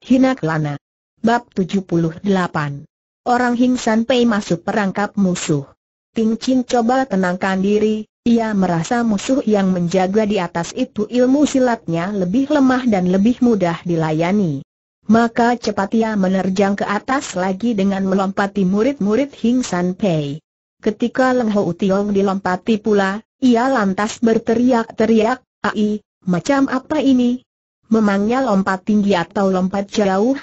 Hina Kelana. Bab 78. Orang Hingsan Pei masuk perangkap musuh. Ting Chin coba tenangkan diri, ia merasa musuh yang menjaga di atas itu ilmu silatnya lebih lemah dan lebih mudah dilayani. Maka cepat ia menerjang ke atas lagi dengan melompati murid-murid Hing San Pei. Ketika Leng Ho Tiong dilompati pula, ia lantas berteriak-teriak, Ai, macam apa ini? Memangnya lompat tinggi atau lompat jauh?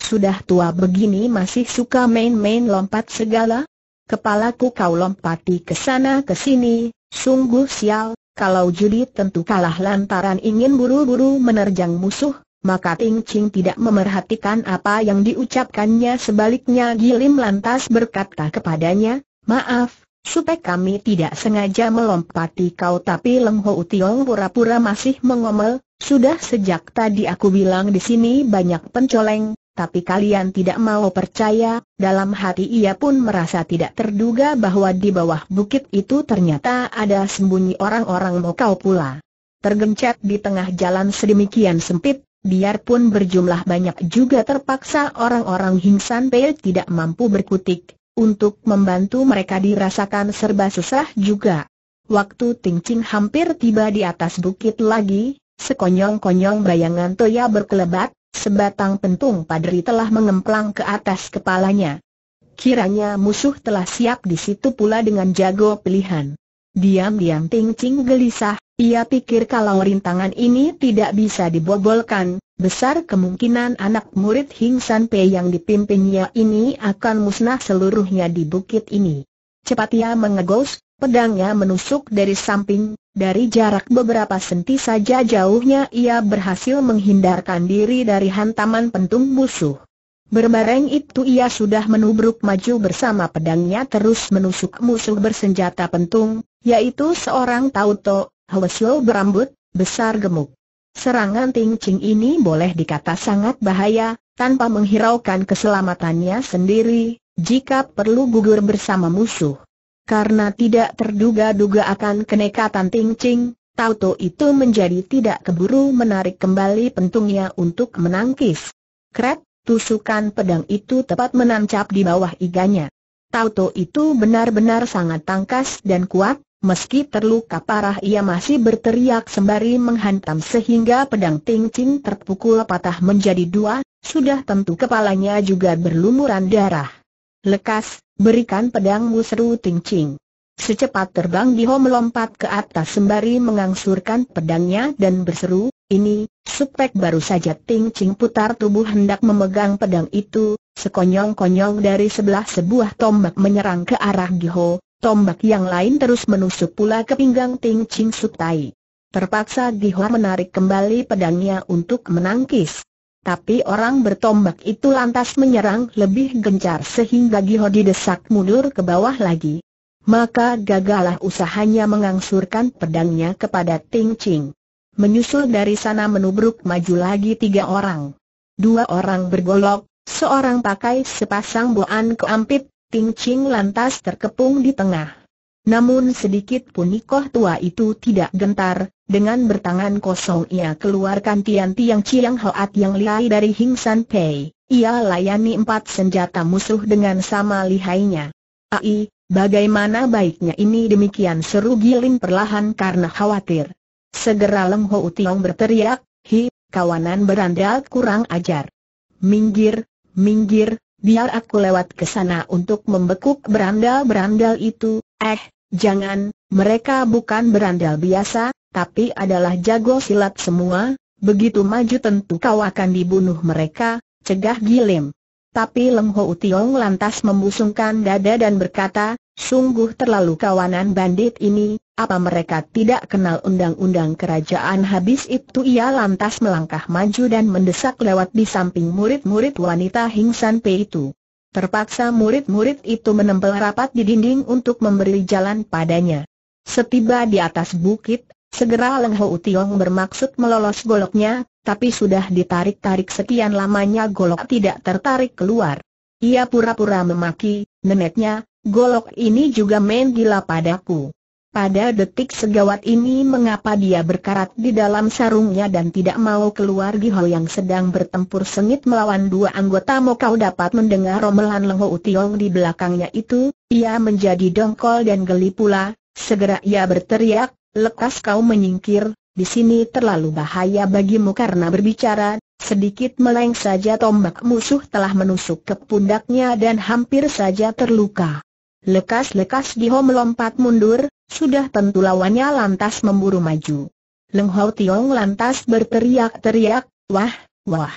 Sudah tua begini masih suka main-main lompat segala? Kepalaku kau lompati ke sana ke sini, sungguh sial, kalau judi tentu kalah lantaran ingin buru-buru menerjang musuh, maka Ting Ching tidak memerhatikan apa yang diucapkannya sebaliknya Gilim lantas berkata kepadanya, Maaf, supaya kami tidak sengaja melompati kau tapi Leng Ho utiong pura-pura masih mengomel, sudah sejak tadi aku bilang di sini banyak pencoleng, tapi kalian tidak mau percaya, dalam hati ia pun merasa tidak terduga bahwa di bawah bukit itu ternyata ada sembunyi orang-orang Mokau pula. Tergencet di tengah jalan sedemikian sempit, biarpun berjumlah banyak juga terpaksa orang-orang Hingsan Pei tidak mampu berkutik, untuk membantu mereka dirasakan serba susah juga. Waktu Ting Ching hampir tiba di atas bukit lagi, Sekonyong-konyong bayangan Toya berkelebat, sebatang pentung padri telah mengemplang ke atas kepalanya. Kiranya musuh telah siap di situ pula dengan jago pilihan. Diam-diam Ting Ching gelisah, ia pikir kalau rintangan ini tidak bisa dibobolkan, besar kemungkinan anak murid Hing San Pei yang dipimpinnya ini akan musnah seluruhnya di bukit ini. Cepat ia mengegos, Pedangnya menusuk dari samping, dari jarak beberapa senti saja jauhnya ia berhasil menghindarkan diri dari hantaman pentung musuh. Berbareng itu ia sudah menubruk maju bersama pedangnya terus menusuk musuh bersenjata pentung, yaitu seorang Tauto, Hwesyo berambut, besar gemuk. Serangan Ting Ching ini boleh dikata sangat bahaya, tanpa menghiraukan keselamatannya sendiri, jika perlu gugur bersama musuh karena tidak terduga-duga akan kenekatan Ting Ching, Tauto itu menjadi tidak keburu menarik kembali pentungnya untuk menangkis. Krep, tusukan pedang itu tepat menancap di bawah iganya. Tauto itu benar-benar sangat tangkas dan kuat, meski terluka parah ia masih berteriak sembari menghantam sehingga pedang Ting Ching terpukul patah menjadi dua, sudah tentu kepalanya juga berlumuran darah. Lekas, Berikan pedangmu seru Ting Ching. Secepat terbang Biho melompat ke atas sembari mengangsurkan pedangnya dan berseru, ini, supek baru saja Ting Ching putar tubuh hendak memegang pedang itu, sekonyong-konyong dari sebelah sebuah tombak menyerang ke arah Biho, tombak yang lain terus menusuk pula ke pinggang Ting Ching Sutai. Terpaksa Giho menarik kembali pedangnya untuk menangkis. Tapi orang bertombak itu lantas menyerang lebih gencar sehingga Giho didesak mundur ke bawah lagi. Maka gagalah usahanya mengangsurkan pedangnya kepada Ting Ching. Menyusul dari sana menubruk maju lagi tiga orang. Dua orang bergolok, seorang pakai sepasang boan keampit, Ting Ching lantas terkepung di tengah. Namun sedikit pun Nikoh tua itu tidak gentar, dengan bertangan kosong ia keluarkan Tian Tiang cilang Hoat yang lihai dari hingsan Pei. Ia layani empat senjata musuh dengan sama lihainya. Ai, bagaimana baiknya ini demikian seru gilin perlahan karena khawatir. Segera Leng Ho Tiong berteriak, Hi, kawanan berandal kurang ajar. Minggir, minggir, biar aku lewat ke sana untuk membekuk berandal-berandal itu, eh, Jangan, mereka bukan berandal biasa, tapi adalah jago silat semua, begitu maju tentu kau akan dibunuh mereka, cegah Gilim. Tapi Leng Ho Tiong lantas membusungkan dada dan berkata, sungguh terlalu kawanan bandit ini, apa mereka tidak kenal undang-undang kerajaan habis itu ia lantas melangkah maju dan mendesak lewat di samping murid-murid wanita Hing San Pei itu. Terpaksa murid-murid itu menempel rapat di dinding untuk memberi jalan padanya. Setiba di atas bukit, segera Leng Ho utiong bermaksud melolos goloknya, tapi sudah ditarik-tarik sekian lamanya golok tidak tertarik keluar. Ia pura-pura memaki, neneknya, golok ini juga main gila padaku. Pada detik segawat ini mengapa dia berkarat di dalam sarungnya dan tidak mau keluar Giho yang sedang bertempur sengit melawan dua anggota Mokau dapat mendengar romelan Lengho Utiong di belakangnya itu, ia menjadi dongkol dan geli pula, segera ia berteriak, lekas kau menyingkir, di sini terlalu bahaya bagimu karena berbicara, sedikit meleng saja tombak musuh telah menusuk ke pundaknya dan hampir saja terluka. Lekas-lekas Diho melompat mundur, sudah tentu lawannya lantas memburu maju. Leng Hau Tiong lantas berteriak-teriak, wah, wah.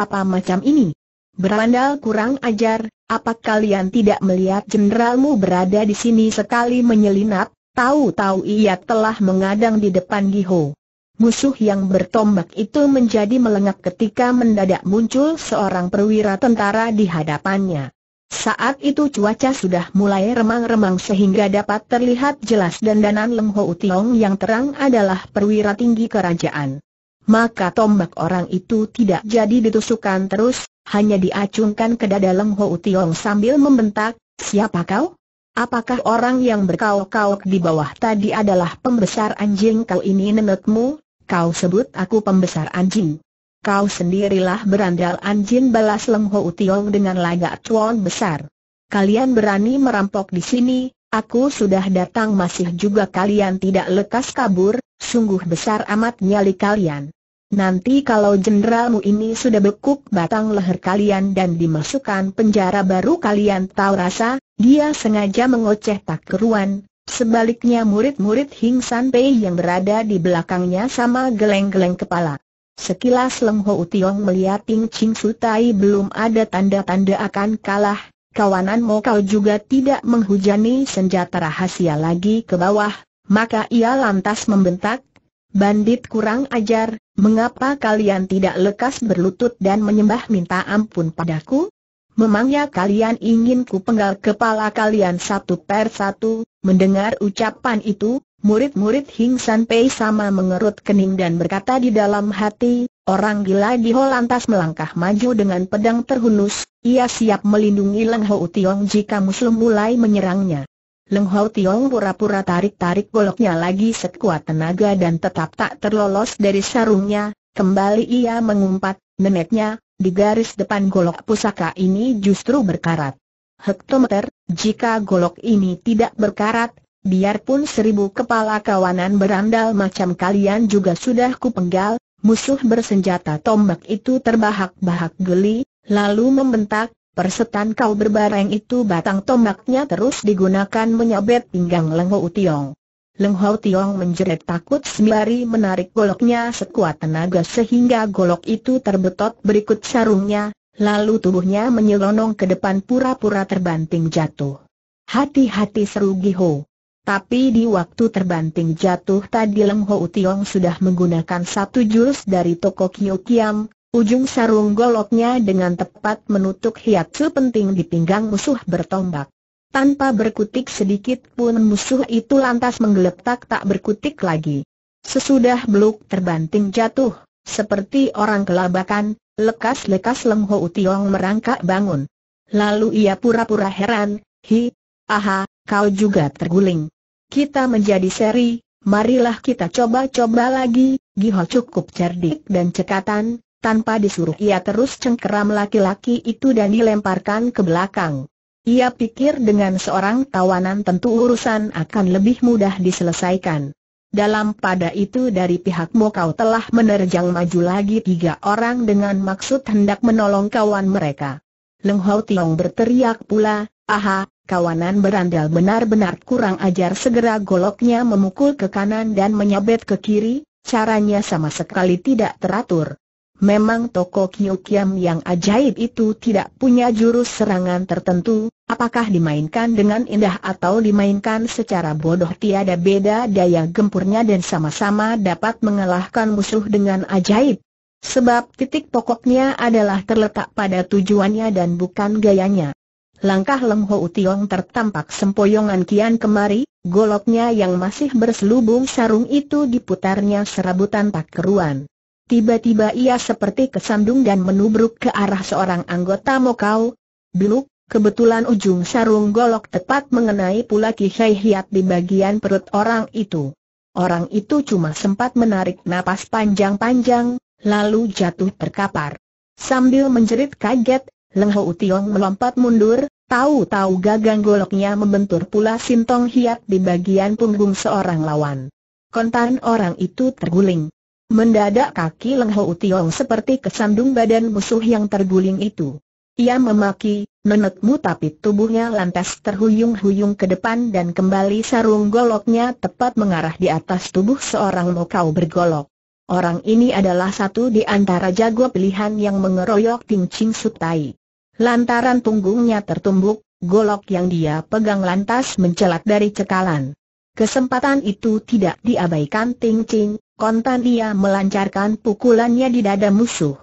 Apa macam ini? Berandal kurang ajar, apa kalian tidak melihat jenderalmu berada di sini sekali menyelinap? Tahu-tahu ia telah mengadang di depan Giho. Musuh yang bertombak itu menjadi melengak ketika mendadak muncul seorang perwira tentara di hadapannya. Saat itu cuaca sudah mulai remang-remang sehingga dapat terlihat jelas dandanan Leng Ho Tiong yang terang adalah perwira tinggi kerajaan. Maka tombak orang itu tidak jadi ditusukkan terus, hanya diacungkan ke dada Leng Ho Tiong sambil membentak, siapa kau? Apakah orang yang berkau kau di bawah tadi adalah pembesar anjing kau ini nenekmu? Kau sebut aku pembesar anjing. Kau sendirilah berandal anjing balas Leng Ho Utiong dengan lagak cuan besar. Kalian berani merampok di sini, aku sudah datang masih juga kalian tidak lekas kabur, sungguh besar amat nyali kalian. Nanti kalau jenderalmu ini sudah bekuk batang leher kalian dan dimasukkan penjara baru kalian tahu rasa, dia sengaja mengoceh tak keruan. Sebaliknya murid-murid Hing San Pei yang berada di belakangnya sama geleng-geleng kepala. Sekilas Leng Ho Tiong melihat Ting Ching Sutai belum ada tanda-tanda akan kalah, kawanan Mo Kau juga tidak menghujani senjata rahasia lagi ke bawah, maka ia lantas membentak, Bandit kurang ajar, mengapa kalian tidak lekas berlutut dan menyembah minta ampun padaku? Memangnya kalian ingin ku penggal kepala kalian satu per satu, Mendengar ucapan itu, murid-murid Hing San Pei sama mengerut kening dan berkata di dalam hati, orang gila di Ho lantas melangkah maju dengan pedang terhunus, ia siap melindungi Leng Ho Tiong jika musuh mulai menyerangnya. Leng Ho Tiong pura-pura tarik-tarik goloknya lagi sekuat tenaga dan tetap tak terlolos dari sarungnya, kembali ia mengumpat, neneknya, di garis depan golok pusaka ini justru berkarat hektometer, jika golok ini tidak berkarat, biarpun seribu kepala kawanan berandal macam kalian juga sudah kupenggal, musuh bersenjata tombak itu terbahak-bahak geli, lalu membentak, persetan kau berbareng itu batang tombaknya terus digunakan menyabet pinggang Lengho utiong. Lengho Leng Tiong menjerit takut sembari menarik goloknya sekuat tenaga sehingga golok itu terbetot berikut sarungnya, Lalu tubuhnya menyelonong ke depan pura-pura terbanting jatuh. Hati-hati seru Giho. Tapi di waktu terbanting jatuh tadi Lem Ho Tiong sudah menggunakan satu jurus dari toko Kiam, ujung sarung goloknya dengan tepat menutup hiatsu penting di pinggang musuh bertombak. Tanpa berkutik sedikit pun musuh itu lantas menggeletak tak berkutik lagi. Sesudah blok terbanting jatuh, seperti orang kelabakan, lekas-lekas Leng Ho Tiong merangkak bangun. Lalu ia pura-pura heran, hi, aha, kau juga terguling. Kita menjadi seri, marilah kita coba-coba lagi, Giho cukup cerdik dan cekatan, tanpa disuruh ia terus cengkeram laki-laki itu dan dilemparkan ke belakang. Ia pikir dengan seorang tawanan tentu urusan akan lebih mudah diselesaikan. Dalam pada itu dari pihakmu kau telah menerjang maju lagi tiga orang dengan maksud hendak menolong kawan mereka. Leng Hau Tiong berteriak pula, aha, kawanan berandal benar-benar kurang ajar segera goloknya memukul ke kanan dan menyabet ke kiri, caranya sama sekali tidak teratur. Memang toko Kiyokiam yang ajaib itu tidak punya jurus serangan tertentu, Apakah dimainkan dengan indah atau dimainkan secara bodoh tiada beda daya gempurnya dan sama-sama dapat mengalahkan musuh dengan ajaib. Sebab titik pokoknya adalah terletak pada tujuannya dan bukan gayanya. Langkah lengho Ho Tiong tertampak sempoyongan kian kemari, goloknya yang masih berselubung sarung itu diputarnya serabutan tak keruan. Tiba-tiba ia seperti kesandung dan menubruk ke arah seorang anggota Mokau. Biluk, Kebetulan ujung sarung golok tepat mengenai pula Kihai Hiat di bagian perut orang itu. Orang itu cuma sempat menarik napas panjang-panjang, lalu jatuh terkapar. Sambil menjerit kaget, Leng Ho Tiong melompat mundur, tahu-tahu gagang goloknya membentur pula sintong hiat di bagian punggung seorang lawan. Kontan orang itu terguling. Mendadak kaki Leng Ho Tiong seperti kesandung badan musuh yang terguling itu. Ia memaki, menekmu tapi tubuhnya lantas terhuyung-huyung ke depan dan kembali sarung goloknya tepat mengarah di atas tubuh seorang mokau bergolok. Orang ini adalah satu di antara jago pilihan yang mengeroyok Ting Ching Sutai. Lantaran punggungnya tertumbuk, golok yang dia pegang lantas mencelat dari cekalan. Kesempatan itu tidak diabaikan Ting Ching, kontan dia melancarkan pukulannya di dada musuh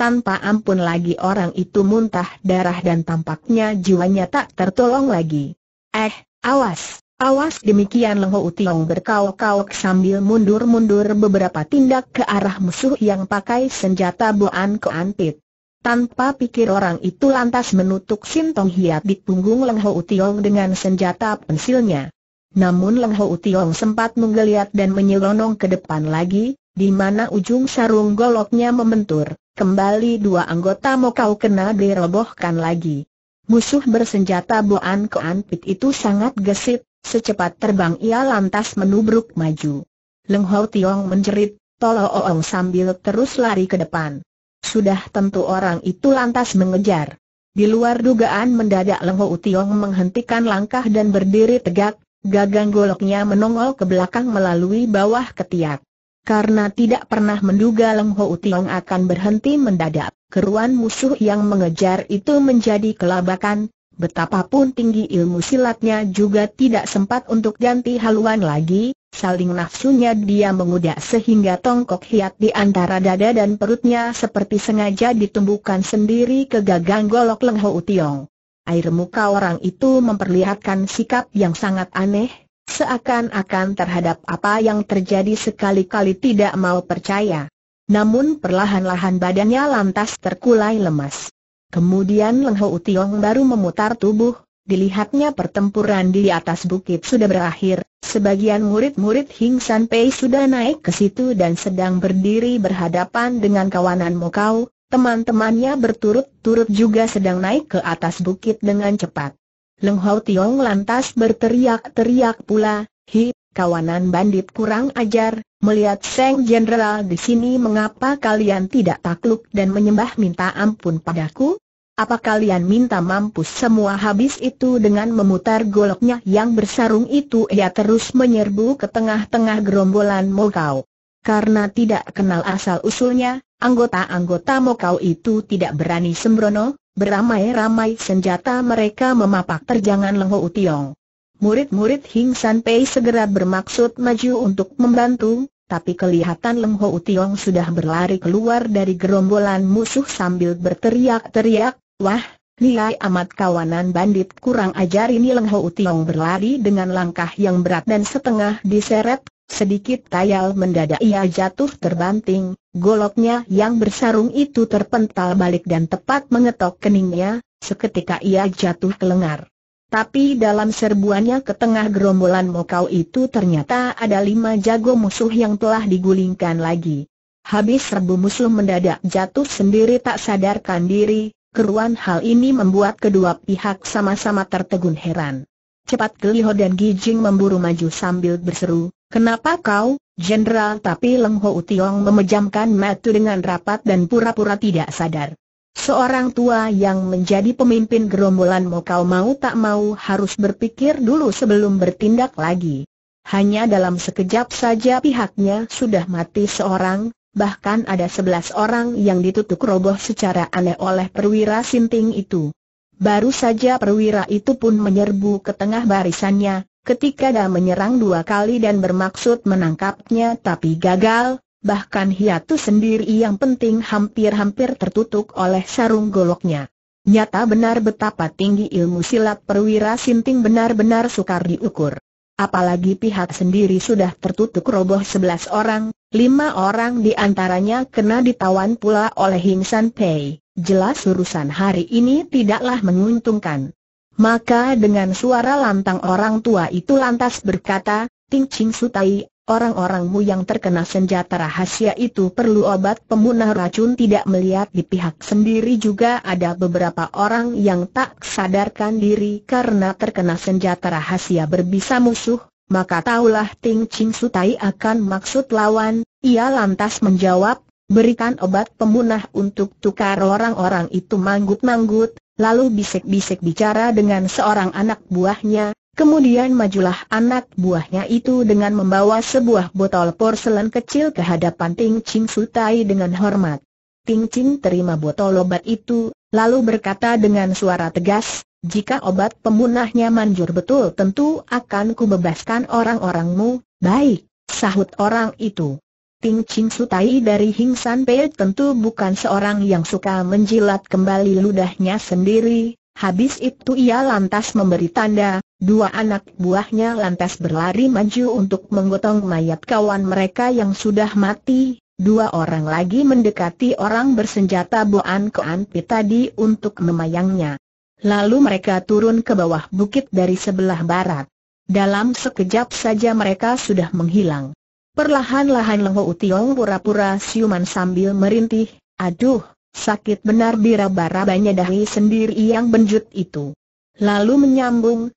tanpa ampun lagi orang itu muntah darah dan tampaknya jiwanya tak tertolong lagi. Eh, awas, awas demikian Lengho Utiong berkaok-kaok sambil mundur-mundur beberapa tindak ke arah musuh yang pakai senjata buan keantit. Tanpa pikir orang itu lantas menutup Sintong Hiat di punggung Leng Hou Utiong dengan senjata pensilnya. Namun Leng Hou Utiong sempat menggeliat dan menyelonong ke depan lagi, di mana ujung sarung goloknya membentur. Kembali dua anggota Mokau kena dirobohkan lagi. Musuh bersenjata Boan Koan itu sangat gesit, secepat terbang ia lantas menubruk maju. Leng Ho Tiong menjerit, Tolo Oong sambil terus lari ke depan. Sudah tentu orang itu lantas mengejar. Di luar dugaan mendadak Leng Ho Tiong menghentikan langkah dan berdiri tegak, gagang goloknya menongol ke belakang melalui bawah ketiak karena tidak pernah menduga Leng Ho Tiong akan berhenti mendadak. Keruan musuh yang mengejar itu menjadi kelabakan, betapapun tinggi ilmu silatnya juga tidak sempat untuk ganti haluan lagi, saling nafsunya dia mengudak sehingga tongkok hiat di antara dada dan perutnya seperti sengaja ditumbukan sendiri ke gagang golok Leng Ho Tiong. Air muka orang itu memperlihatkan sikap yang sangat aneh, Seakan-akan terhadap apa yang terjadi sekali-kali tidak mau percaya. Namun perlahan-lahan badannya lantas terkulai lemas. Kemudian Leng Ho Tiong baru memutar tubuh, dilihatnya pertempuran di atas bukit sudah berakhir, sebagian murid-murid Hing San Pei sudah naik ke situ dan sedang berdiri berhadapan dengan kawanan Mokau, teman-temannya berturut-turut juga sedang naik ke atas bukit dengan cepat. Leng Hau Tiong lantas berteriak-teriak pula, Hi, kawanan bandit kurang ajar, melihat Seng Jenderal di sini mengapa kalian tidak takluk dan menyembah minta ampun padaku? Apa kalian minta mampus semua habis itu dengan memutar goloknya yang bersarung itu ia terus menyerbu ke tengah-tengah gerombolan Mokau. Karena tidak kenal asal-usulnya, anggota-anggota Mokau itu tidak berani sembrono, Beramai-ramai senjata mereka memapak terjangan Leng Hou Tiong. Murid-murid Hing San Pei segera bermaksud maju untuk membantu, tapi kelihatan Leng Hou Tiong sudah berlari keluar dari gerombolan musuh sambil berteriak-teriak, Wah, Nilai amat kawanan bandit kurang ajar ini Leng Ho Tiong berlari dengan langkah yang berat dan setengah diseret, sedikit tayal mendadak ia jatuh terbanting, goloknya yang bersarung itu terpental balik dan tepat mengetok keningnya, seketika ia jatuh ke lengar. Tapi dalam serbuannya ke tengah gerombolan mokau itu ternyata ada lima jago musuh yang telah digulingkan lagi. Habis serbu musuh mendadak jatuh sendiri tak sadarkan diri, Keruan hal ini membuat kedua pihak sama-sama tertegun heran. Cepat Geliho dan Gijing memburu maju sambil berseru, Kenapa kau, Jenderal tapi Leng Ho Utiong memejamkan mata dengan rapat dan pura-pura tidak sadar. Seorang tua yang menjadi pemimpin gerombolan mau kau mau tak mau harus berpikir dulu sebelum bertindak lagi. Hanya dalam sekejap saja pihaknya sudah mati seorang, bahkan ada sebelas orang yang ditutup roboh secara aneh oleh perwira sinting itu. Baru saja perwira itu pun menyerbu ke tengah barisannya, ketika dia menyerang dua kali dan bermaksud menangkapnya tapi gagal, bahkan hiatus sendiri yang penting hampir-hampir tertutup oleh sarung goloknya. Nyata benar betapa tinggi ilmu silat perwira sinting benar-benar sukar diukur. Apalagi pihak sendiri sudah tertutup roboh sebelas orang, lima orang di antaranya kena ditawan pula oleh Hing San Pei. Jelas urusan hari ini tidaklah menguntungkan. Maka dengan suara lantang orang tua itu lantas berkata, Ting Ching Sutai, orang-orangmu yang terkena senjata rahasia itu perlu obat pemunah racun tidak melihat di pihak sendiri juga ada beberapa orang yang tak sadarkan diri karena terkena senjata rahasia berbisa musuh, maka tahulah Ting Ching Sutai akan maksud lawan, ia lantas menjawab, berikan obat pemunah untuk tukar orang-orang itu manggut-manggut, lalu bisik-bisik bicara dengan seorang anak buahnya, Kemudian majulah anak buahnya itu dengan membawa sebuah botol porselen kecil ke hadapan Ting Ching Sutai dengan hormat. Ting Ching terima botol obat itu, lalu berkata dengan suara tegas, jika obat pemunahnya manjur betul tentu akan kubebaskan orang-orangmu, baik, sahut orang itu. Ting Ching Sutai dari Hing San Pei tentu bukan seorang yang suka menjilat kembali ludahnya sendiri, habis itu ia lantas memberi tanda, Dua anak buahnya lantas berlari maju untuk menggotong mayat kawan mereka yang sudah mati, Dua orang lagi mendekati orang bersenjata Boan Koan Pi tadi untuk memayangnya. Lalu mereka turun ke bawah bukit dari sebelah barat. Dalam sekejap saja mereka sudah menghilang. Perlahan-lahan lengo utiung pura-pura siuman sambil merintih, aduh, sakit benar bira barabanya dahi sendiri yang benjut itu. Lalu menyambung,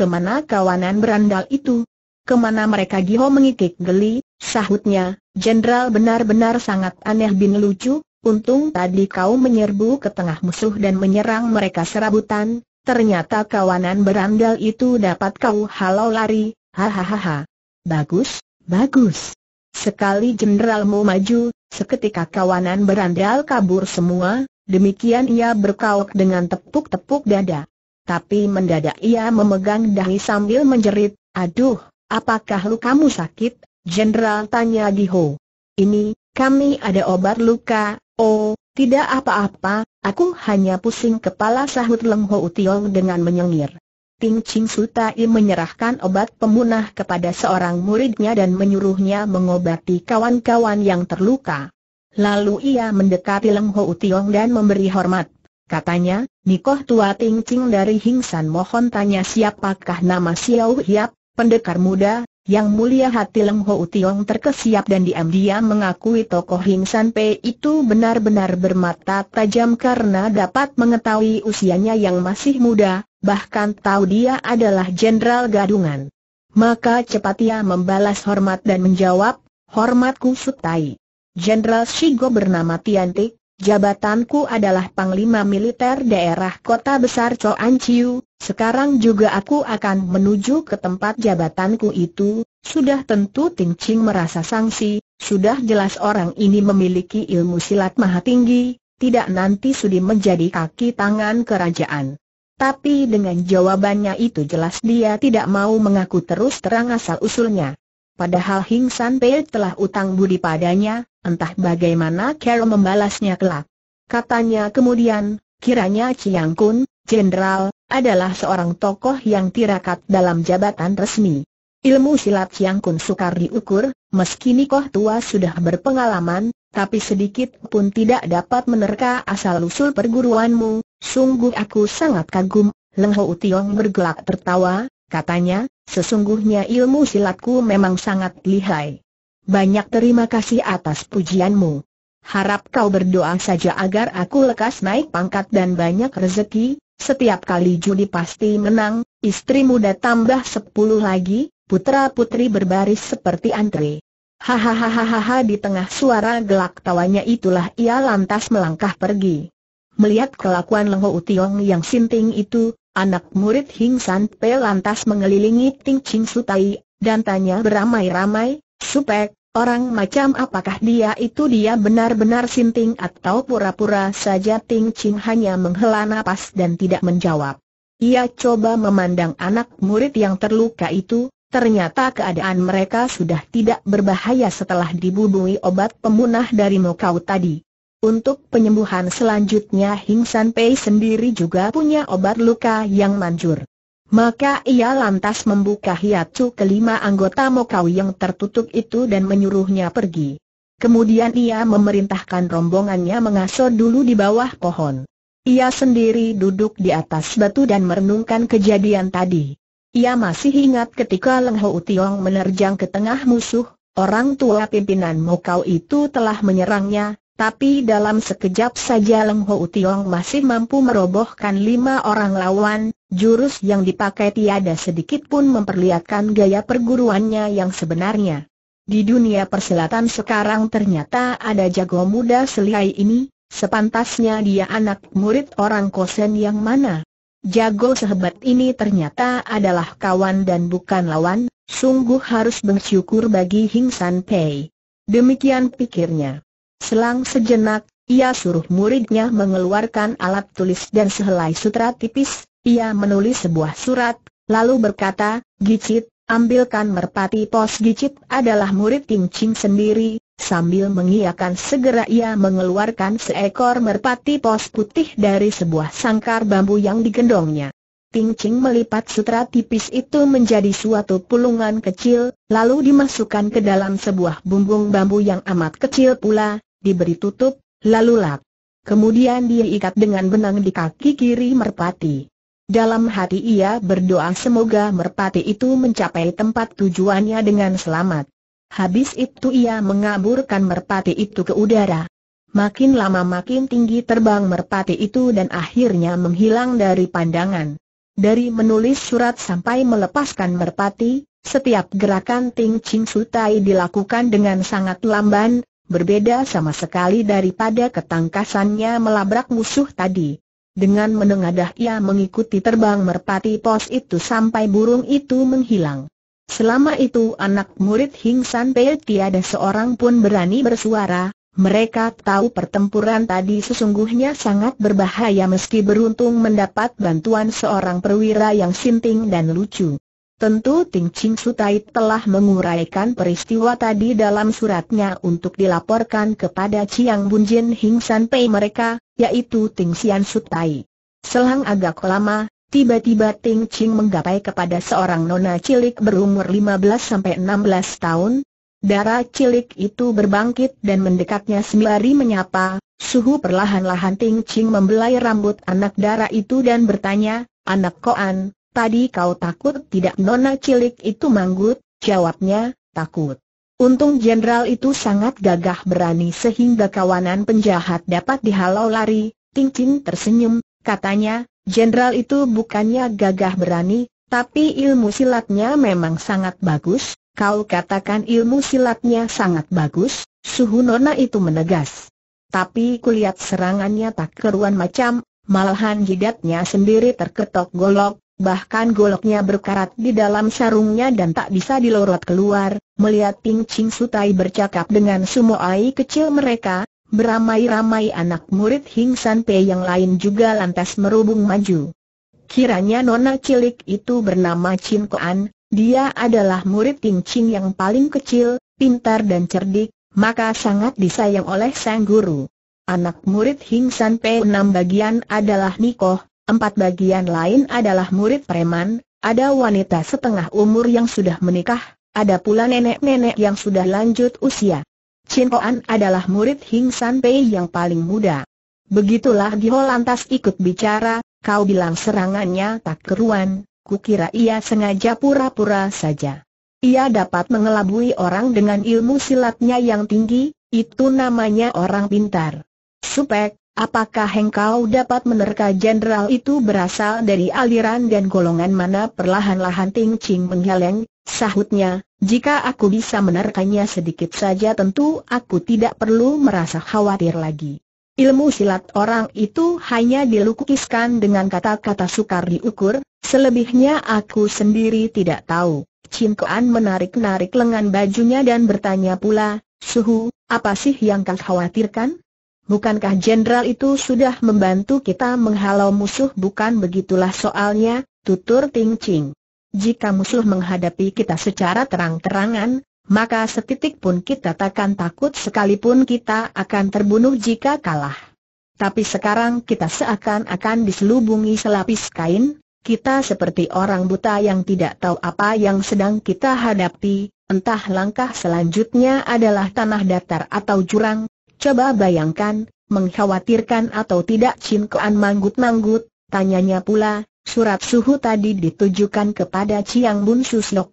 kemana kawanan berandal itu? Kemana mereka Giho mengikik geli, sahutnya, jenderal benar-benar sangat aneh bin lucu, untung tadi kau menyerbu ke tengah musuh dan menyerang mereka serabutan, ternyata kawanan berandal itu dapat kau halau lari, hahaha. Bagus, bagus. Sekali jenderalmu maju, seketika kawanan berandal kabur semua, demikian ia berkauk dengan tepuk-tepuk dada tapi mendadak ia memegang dahi sambil menjerit, Aduh, apakah lukamu sakit? Jenderal tanya Giho. Ini, kami ada obat luka, oh, tidak apa-apa, aku hanya pusing kepala sahut Leng Ho Utiong dengan menyengir. Ting Ching Tai menyerahkan obat pemunah kepada seorang muridnya dan menyuruhnya mengobati kawan-kawan yang terluka. Lalu ia mendekati Leng Ho Utiong dan memberi hormat. Katanya, Nikoh tua Ting dari Hingsan mohon tanya siapakah nama Xiao Hiap, pendekar muda, yang mulia hati Leng Ho Tiong terkesiap dan diam-diam mengakui tokoh Hingsan P itu benar-benar bermata tajam karena dapat mengetahui usianya yang masih muda, bahkan tahu dia adalah jenderal gadungan. Maka cepat ia membalas hormat dan menjawab, hormatku Sutai. Jenderal Shigo bernama Tiantik, Jabatanku adalah Panglima Militer Daerah Kota Besar Coan Chiu, sekarang juga aku akan menuju ke tempat jabatanku itu, sudah tentu Ting Ching merasa sangsi, sudah jelas orang ini memiliki ilmu silat maha tinggi, tidak nanti sudi menjadi kaki tangan kerajaan. Tapi dengan jawabannya itu jelas dia tidak mau mengaku terus terang asal-usulnya. Padahal Hing San Pei telah utang budi padanya, entah bagaimana Carol membalasnya kelak. Katanya kemudian, kiranya Chiang Kun, jenderal, adalah seorang tokoh yang tirakat dalam jabatan resmi. Ilmu silat Chiang Kun sukar diukur, meski Nikoh tua sudah berpengalaman, tapi sedikit pun tidak dapat menerka asal-usul perguruanmu. Sungguh aku sangat kagum, Leng Ho Tiong bergelak tertawa, katanya, Sesungguhnya ilmu silatku memang sangat lihai. Banyak terima kasih atas pujianmu. Harap kau berdoa saja agar aku lekas naik pangkat dan banyak rezeki, setiap kali judi pasti menang, istri muda tambah sepuluh lagi, putra-putri berbaris seperti antri. Hahaha di tengah suara gelak tawanya itulah ia lantas melangkah pergi. Melihat kelakuan Lengho Utiong yang sinting itu, Anak murid Hing San Pe lantas mengelilingi Ting Ching Sutai, dan tanya beramai-ramai, Supek, orang macam apakah dia itu dia benar-benar sinting atau pura-pura saja Ting Ching hanya menghela nafas dan tidak menjawab. Ia coba memandang anak murid yang terluka itu, ternyata keadaan mereka sudah tidak berbahaya setelah dibubui obat pemunah dari Mokau tadi. Untuk penyembuhan selanjutnya Hing San Pei sendiri juga punya obat luka yang manjur. Maka ia lantas membuka hiatu kelima anggota Mokau yang tertutup itu dan menyuruhnya pergi. Kemudian ia memerintahkan rombongannya mengaso dulu di bawah pohon. Ia sendiri duduk di atas batu dan merenungkan kejadian tadi. Ia masih ingat ketika Leng Ho Utiong menerjang ke tengah musuh, orang tua pimpinan Mokau itu telah menyerangnya, tapi dalam sekejap saja Leng Ho Tiong masih mampu merobohkan lima orang lawan, jurus yang dipakai tiada sedikit pun memperlihatkan gaya perguruannya yang sebenarnya. Di dunia persilatan sekarang ternyata ada jago muda selihai ini, sepantasnya dia anak murid orang kosen yang mana. Jago sehebat ini ternyata adalah kawan dan bukan lawan, sungguh harus bersyukur bagi Hing San Pei. Demikian pikirnya. Selang sejenak, ia suruh muridnya mengeluarkan alat tulis dan sehelai sutra tipis, ia menulis sebuah surat, lalu berkata, Gicit, ambilkan merpati pos Gicit adalah murid Ting Ching sendiri, sambil mengiakan segera ia mengeluarkan seekor merpati pos putih dari sebuah sangkar bambu yang digendongnya. Ting Ching melipat sutra tipis itu menjadi suatu pulungan kecil, lalu dimasukkan ke dalam sebuah bumbung bambu yang amat kecil pula, diberi tutup, lalu lap. Kemudian dia ikat dengan benang di kaki kiri merpati. Dalam hati ia berdoa semoga merpati itu mencapai tempat tujuannya dengan selamat. Habis itu ia mengaburkan merpati itu ke udara. Makin lama makin tinggi terbang merpati itu dan akhirnya menghilang dari pandangan. Dari menulis surat sampai melepaskan merpati, setiap gerakan Ting Ching Sutai dilakukan dengan sangat lamban, berbeda sama sekali daripada ketangkasannya melabrak musuh tadi. Dengan menengadah ia mengikuti terbang merpati pos itu sampai burung itu menghilang. Selama itu anak murid Hing San Pei tiada seorang pun berani bersuara, mereka tahu pertempuran tadi sesungguhnya sangat berbahaya meski beruntung mendapat bantuan seorang perwira yang sinting dan lucu. Tentu Ting Ching Sutai telah menguraikan peristiwa tadi dalam suratnya untuk dilaporkan kepada Chiang Bunjin Hing San Pei mereka, yaitu Ting Xian Sutai. Selang agak lama, tiba-tiba Ting Ching menggapai kepada seorang nona cilik berumur 15-16 tahun. Darah cilik itu berbangkit dan mendekatnya sembari menyapa, suhu perlahan-lahan Ting Ching membelai rambut anak darah itu dan bertanya, Anak koan, Tadi kau takut tidak nona cilik itu manggut, jawabnya, takut. Untung jenderal itu sangat gagah berani sehingga kawanan penjahat dapat dihalau lari, Ting tersenyum, katanya, jenderal itu bukannya gagah berani, tapi ilmu silatnya memang sangat bagus, kau katakan ilmu silatnya sangat bagus, suhu nona itu menegas. Tapi kulihat serangannya tak keruan macam, malahan jidatnya sendiri terketok golok, bahkan goloknya berkarat di dalam sarungnya dan tak bisa dilorot keluar, melihat Ping Ching Sutai bercakap dengan sumoai kecil mereka, beramai-ramai anak murid Hing San Pei yang lain juga lantas merubung maju. Kiranya nona cilik itu bernama Chin Koan, dia adalah murid Ping Ching yang paling kecil, pintar dan cerdik, maka sangat disayang oleh sang guru. Anak murid Hing San Pei enam bagian adalah Nikoh, Empat bagian lain adalah murid preman, ada wanita setengah umur yang sudah menikah, ada pula nenek-nenek yang sudah lanjut usia. Chin Oan adalah murid Hing San Pei yang paling muda. Begitulah Giho lantas ikut bicara, kau bilang serangannya tak keruan, kukira ia sengaja pura-pura saja. Ia dapat mengelabui orang dengan ilmu silatnya yang tinggi, itu namanya orang pintar. Supek, Apakah engkau dapat menerka jenderal itu berasal dari aliran dan golongan mana perlahan-lahan Ting Ching menggeleng, sahutnya, jika aku bisa menerkanya sedikit saja tentu aku tidak perlu merasa khawatir lagi. Ilmu silat orang itu hanya dilukiskan dengan kata-kata sukar diukur, selebihnya aku sendiri tidak tahu. Cinkoan menarik-narik lengan bajunya dan bertanya pula, Suhu, apa sih yang kau khawatirkan? Bukankah jenderal itu sudah membantu kita menghalau musuh bukan begitulah soalnya, tutur Ting Ching. Jika musuh menghadapi kita secara terang-terangan, maka setitik pun kita takkan takut sekalipun kita akan terbunuh jika kalah. Tapi sekarang kita seakan-akan diselubungi selapis kain, kita seperti orang buta yang tidak tahu apa yang sedang kita hadapi, entah langkah selanjutnya adalah tanah datar atau jurang, Coba bayangkan, mengkhawatirkan atau tidak Chin Kuan manggut-manggut, tanyanya pula, surat suhu tadi ditujukan kepada Chiang Bun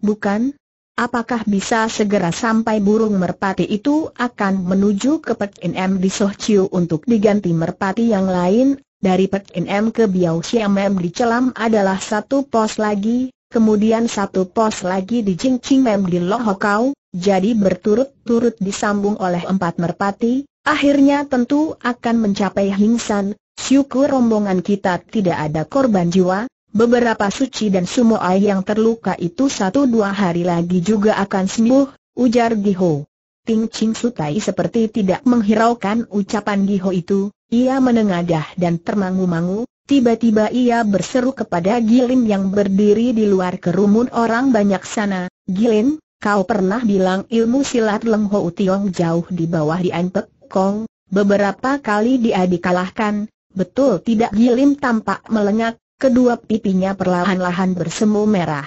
bukan? Apakah bisa segera sampai burung merpati itu akan menuju ke Pek In di Soh Chiu untuk diganti merpati yang lain? Dari Pek In ke Biao Siam M di Celam adalah satu pos lagi, kemudian satu pos lagi di Jing Ching M di Lohokau, jadi berturut-turut disambung oleh empat merpati, Akhirnya tentu akan mencapai Hingsan, syukur rombongan kita tidak ada korban jiwa, beberapa suci dan ayah yang terluka itu satu dua hari lagi juga akan sembuh, ujar Giho. Ting Ching Sutai seperti tidak menghiraukan ucapan Giho itu, ia menengadah dan termangu-mangu, Tiba-tiba ia berseru kepada Gilin yang berdiri di luar kerumun orang banyak sana, Gilin, kau pernah bilang ilmu silat Leng Ho Tiong jauh di bawah di antek. Kong, beberapa kali dia dikalahkan, betul tidak Gilim tampak melengak, kedua pipinya perlahan-lahan bersemu merah.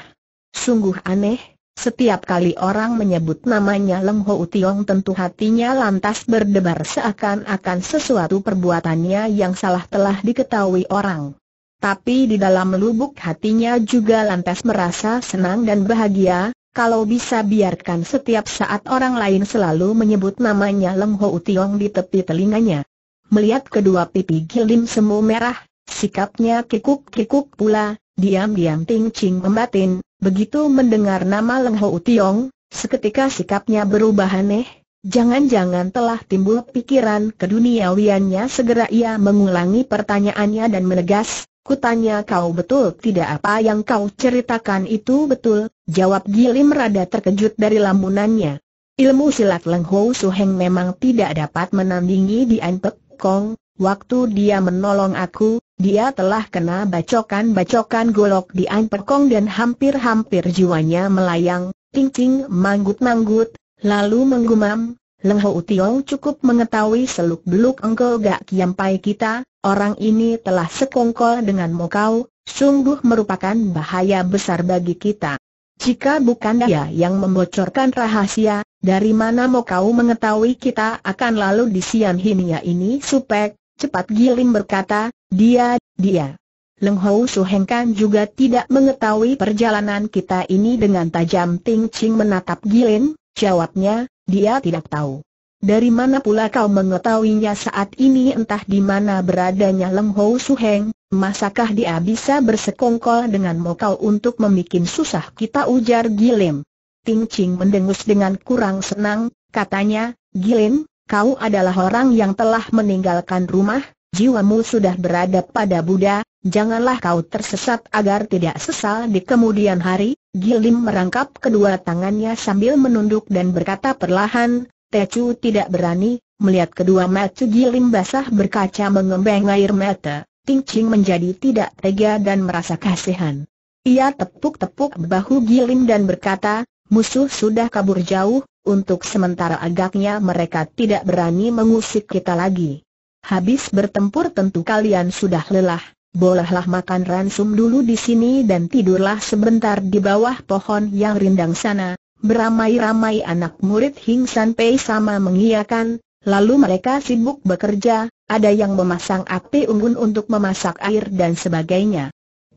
Sungguh aneh, setiap kali orang menyebut namanya Leng Ho Tiong tentu hatinya lantas berdebar seakan-akan sesuatu perbuatannya yang salah telah diketahui orang. Tapi di dalam lubuk hatinya juga lantas merasa senang dan bahagia, kalau bisa biarkan setiap saat orang lain selalu menyebut namanya Leng Ho Utiong di tepi telinganya. Melihat kedua pipi Gilim semu merah, sikapnya kikuk-kikuk pula, diam-diam Ting Ching membatin, begitu mendengar nama Leng Ho Utiong, seketika sikapnya berubah aneh. Jangan-jangan telah timbul pikiran keduniawiannya segera ia mengulangi pertanyaannya dan menegas, Kutanya kau betul tidak apa yang kau ceritakan itu betul, jawab Gilim rada terkejut dari lamunannya. Ilmu silat Leng Ho Heng memang tidak dapat menandingi di Antek Kong, waktu dia menolong aku, dia telah kena bacokan-bacokan golok di Antek Kong dan hampir-hampir jiwanya melayang, ting-ting manggut-manggut, lalu menggumam, Leng Hou Tiong cukup mengetahui seluk-beluk Engkau Gak Kiampai kita, orang ini telah sekongkol dengan Mokau, sungguh merupakan bahaya besar bagi kita. Jika bukan dia yang membocorkan rahasia, dari mana mokau mengetahui kita akan lalu di Sian Hinia ini supek, cepat Gilim berkata, dia, dia. Leng Hou Heng kan juga tidak mengetahui perjalanan kita ini dengan tajam Ting Ching menatap Gilim, jawabnya, dia tidak tahu. Dari mana pula kau mengetahuinya saat ini entah di mana beradanya Lem Hou Heng, masakah dia bisa bersekongkol dengan kau untuk membuat susah kita ujar Gilim. Ting Ching mendengus dengan kurang senang, katanya, Gilim, kau adalah orang yang telah meninggalkan rumah, jiwamu sudah berada pada Buddha, janganlah kau tersesat agar tidak sesal di kemudian hari. Gilim merangkap kedua tangannya sambil menunduk dan berkata perlahan, Tecu tidak berani, melihat kedua mata Gilim basah berkaca mengembang air mata, Ting Ching menjadi tidak tega dan merasa kasihan. Ia tepuk-tepuk bahu Gilim dan berkata, musuh sudah kabur jauh, untuk sementara agaknya mereka tidak berani mengusik kita lagi. Habis bertempur tentu kalian sudah lelah. Bolehlah makan ransum dulu di sini dan tidurlah sebentar di bawah pohon yang rindang sana. Beramai-ramai anak murid Hing San Pei sama mengiyakan, lalu mereka sibuk bekerja, ada yang memasang api unggun untuk memasak air dan sebagainya.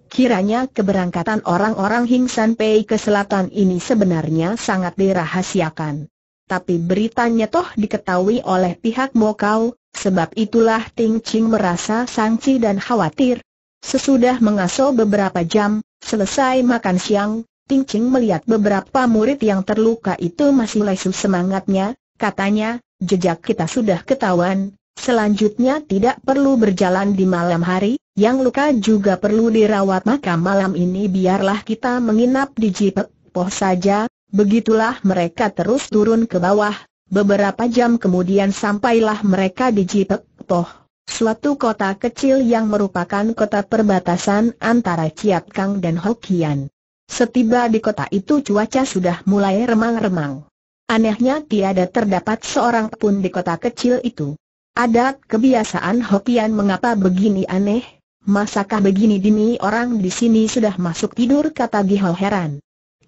Kiranya keberangkatan orang-orang Hing San Pei ke selatan ini sebenarnya sangat dirahasiakan. Tapi beritanya toh diketahui oleh pihak Mokau, Sebab itulah Ting Ching merasa sangsi dan khawatir. Sesudah mengasuh beberapa jam, selesai makan siang, Ting Ching melihat beberapa murid yang terluka itu masih lesu semangatnya, katanya, jejak kita sudah ketahuan, selanjutnya tidak perlu berjalan di malam hari, yang luka juga perlu dirawat maka malam ini biarlah kita menginap di Jipek Poh saja, begitulah mereka terus turun ke bawah, Beberapa jam kemudian sampailah mereka di Toh, suatu kota kecil yang merupakan kota perbatasan antara Ciat Kang dan Hokian. Setiba di kota itu cuaca sudah mulai remang-remang. Anehnya tiada terdapat seorang pun di kota kecil itu. Adat kebiasaan Hokian mengapa begini aneh? Masakah begini dini orang di sini sudah masuk tidur kata Gihol heran.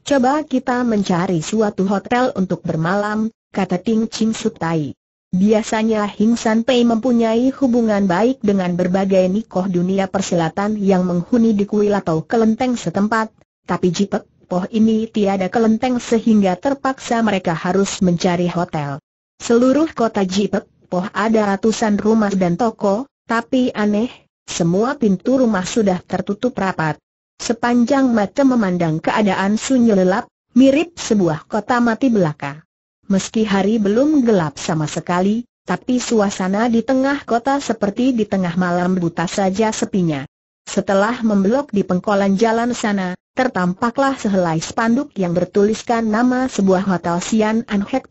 Coba kita mencari suatu hotel untuk bermalam, kata Ting Chin Sutai. Biasanya Hing San Pei mempunyai hubungan baik dengan berbagai nikoh dunia persilatan yang menghuni di kuil atau kelenteng setempat, tapi Jipek Poh ini tiada kelenteng sehingga terpaksa mereka harus mencari hotel. Seluruh kota Jipek Poh ada ratusan rumah dan toko, tapi aneh, semua pintu rumah sudah tertutup rapat. Sepanjang mata memandang keadaan sunyi lelap, mirip sebuah kota mati belaka meski hari belum gelap sama sekali, tapi suasana di tengah kota seperti di tengah malam buta saja sepinya. Setelah memblok di pengkolan jalan sana, tertampaklah sehelai spanduk yang bertuliskan nama sebuah hotel Sian An Hek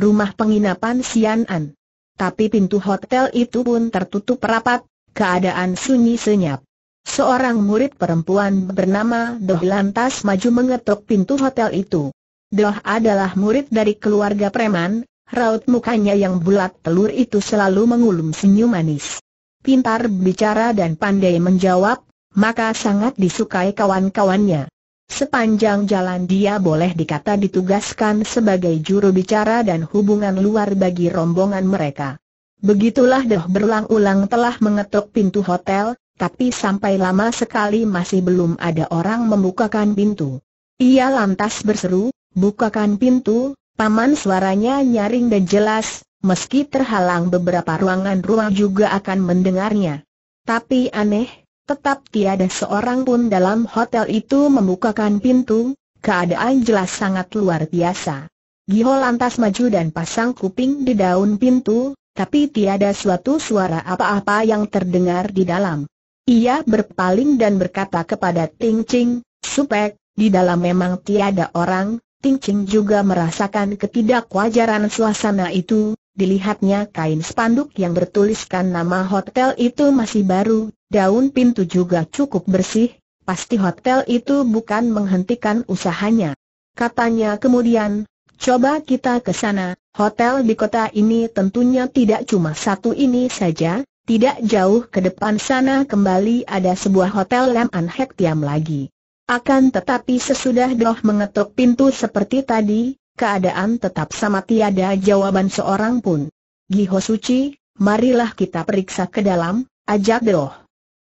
rumah penginapan Sian An. Tapi pintu hotel itu pun tertutup rapat, keadaan sunyi senyap. Seorang murid perempuan bernama Doh lantas maju mengetuk pintu hotel itu. Doh adalah murid dari keluarga preman, raut mukanya yang bulat telur itu selalu mengulum senyum manis. Pintar bicara dan pandai menjawab, maka sangat disukai kawan-kawannya. Sepanjang jalan dia boleh dikata ditugaskan sebagai juru bicara dan hubungan luar bagi rombongan mereka. Begitulah Doh berulang-ulang telah mengetuk pintu hotel, tapi sampai lama sekali masih belum ada orang membukakan pintu. Ia lantas berseru, Bukakan pintu, paman suaranya nyaring dan jelas, meski terhalang beberapa ruangan ruang juga akan mendengarnya. Tapi aneh, tetap tiada seorang pun dalam hotel itu membukakan pintu, keadaan jelas sangat luar biasa. Giho lantas maju dan pasang kuping di daun pintu, tapi tiada suatu suara apa-apa yang terdengar di dalam. Ia berpaling dan berkata kepada Ting Ching, Supek, di dalam memang tiada orang, Ting Ching juga merasakan ketidakwajaran suasana itu, dilihatnya kain spanduk yang bertuliskan nama hotel itu masih baru, daun pintu juga cukup bersih, pasti hotel itu bukan menghentikan usahanya. Katanya kemudian, coba kita ke sana, hotel di kota ini tentunya tidak cuma satu ini saja, tidak jauh ke depan sana kembali ada sebuah hotel Lam An Hektiam lagi. Akan tetapi sesudah Doh mengetuk pintu seperti tadi, keadaan tetap sama tiada jawaban seorang pun. Giho Suci, marilah kita periksa ke dalam, ajak Doh.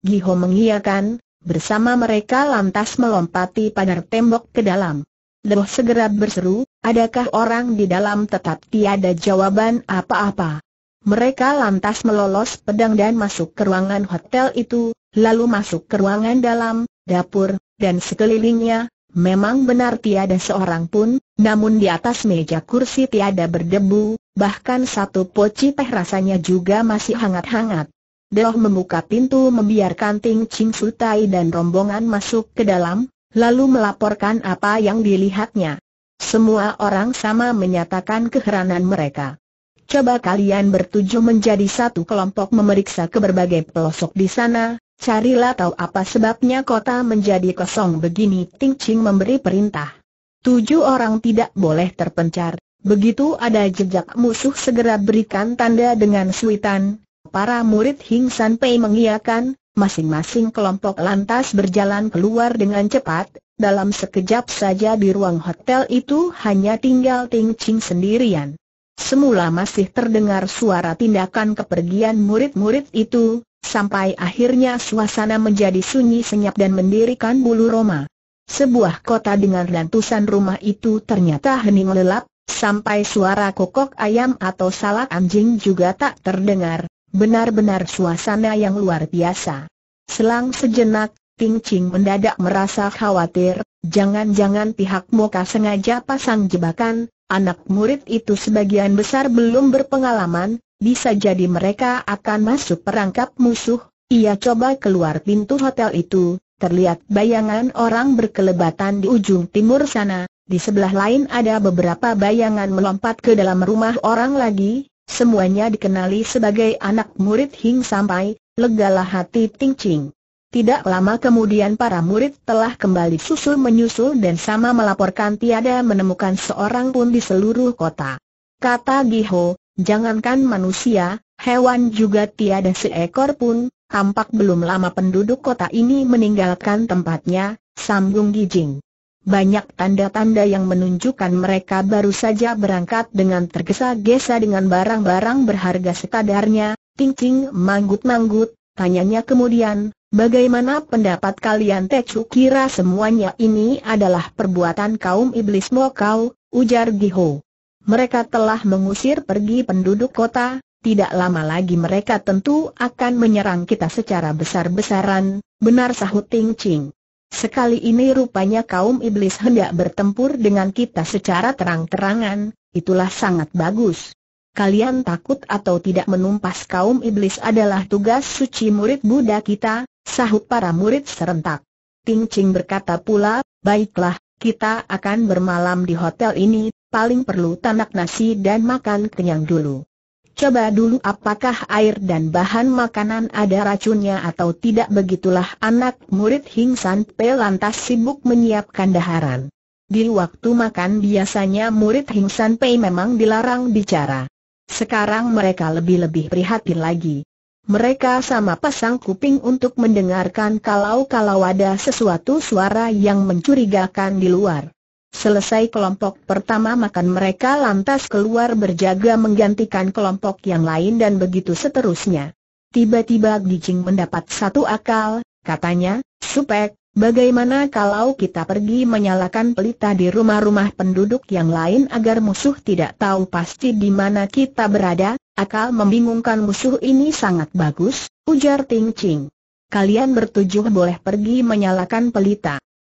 Giho mengiyakan, bersama mereka lantas melompati pagar tembok ke dalam. Doh segera berseru, adakah orang di dalam tetap tiada jawaban apa-apa. Mereka lantas melolos pedang dan masuk ke ruangan hotel itu, lalu masuk ke ruangan dalam, dapur, dan sekelilingnya, memang benar tiada seorang pun, namun di atas meja kursi tiada berdebu, bahkan satu poci teh rasanya juga masih hangat-hangat. Deoh membuka pintu membiarkan Ting Ching Sutai dan rombongan masuk ke dalam, lalu melaporkan apa yang dilihatnya. Semua orang sama menyatakan keheranan mereka. Coba kalian bertujuh menjadi satu kelompok memeriksa ke berbagai pelosok di sana, Carilah tahu apa sebabnya kota menjadi kosong begini Ting Ching memberi perintah. Tujuh orang tidak boleh terpencar, begitu ada jejak musuh segera berikan tanda dengan suitan. Para murid Hing San Pei mengiyakan, masing-masing kelompok lantas berjalan keluar dengan cepat, dalam sekejap saja di ruang hotel itu hanya tinggal Ting Ching sendirian. Semula masih terdengar suara tindakan kepergian murid-murid itu, sampai akhirnya suasana menjadi sunyi senyap dan mendirikan bulu Roma. Sebuah kota dengan rantusan rumah itu ternyata hening lelap, sampai suara kokok ayam atau salak anjing juga tak terdengar, benar-benar suasana yang luar biasa. Selang sejenak, Ting Ching mendadak merasa khawatir, jangan-jangan pihak Moka sengaja pasang jebakan, anak murid itu sebagian besar belum berpengalaman, bisa jadi mereka akan masuk perangkap musuh, ia coba keluar pintu hotel itu, terlihat bayangan orang berkelebatan di ujung timur sana, di sebelah lain ada beberapa bayangan melompat ke dalam rumah orang lagi, semuanya dikenali sebagai anak murid Hing Sampai, legalah hati Ting Ching. Tidak lama kemudian para murid telah kembali susul menyusul dan sama melaporkan tiada menemukan seorang pun di seluruh kota. Kata Giho, Jangankan manusia, hewan juga tiada seekor pun, tampak belum lama penduduk kota ini meninggalkan tempatnya, sambung Gijing. Banyak tanda-tanda yang menunjukkan mereka baru saja berangkat dengan tergesa-gesa dengan barang-barang berharga sekadarnya, tingting, ting manggut-manggut, tanyanya kemudian, bagaimana pendapat kalian Tecu kira semuanya ini adalah perbuatan kaum iblis Mokau, ujar Giho mereka telah mengusir pergi penduduk kota, tidak lama lagi mereka tentu akan menyerang kita secara besar-besaran, benar sahut Ting Ching. Sekali ini rupanya kaum iblis hendak bertempur dengan kita secara terang-terangan, itulah sangat bagus. Kalian takut atau tidak menumpas kaum iblis adalah tugas suci murid Buddha kita, sahut para murid serentak. Ting Ching berkata pula, baiklah, kita akan bermalam di hotel ini, paling perlu tanak nasi dan makan kenyang dulu. Coba dulu apakah air dan bahan makanan ada racunnya atau tidak begitulah anak murid Hing San Pe lantas sibuk menyiapkan daharan. Di waktu makan biasanya murid Hing San Pe memang dilarang bicara. Sekarang mereka lebih-lebih prihatin lagi. Mereka sama pasang kuping untuk mendengarkan kalau-kalau ada sesuatu suara yang mencurigakan di luar. Selesai kelompok pertama makan mereka lantas keluar berjaga menggantikan kelompok yang lain dan begitu seterusnya. Tiba-tiba Gijing mendapat satu akal, katanya, Supek, bagaimana kalau kita pergi menyalakan pelita di rumah-rumah penduduk yang lain agar musuh tidak tahu pasti di mana kita berada? Akal membingungkan musuh ini sangat bagus, ujar Ting Ching. Kalian bertujuh boleh pergi menyalakan pelita.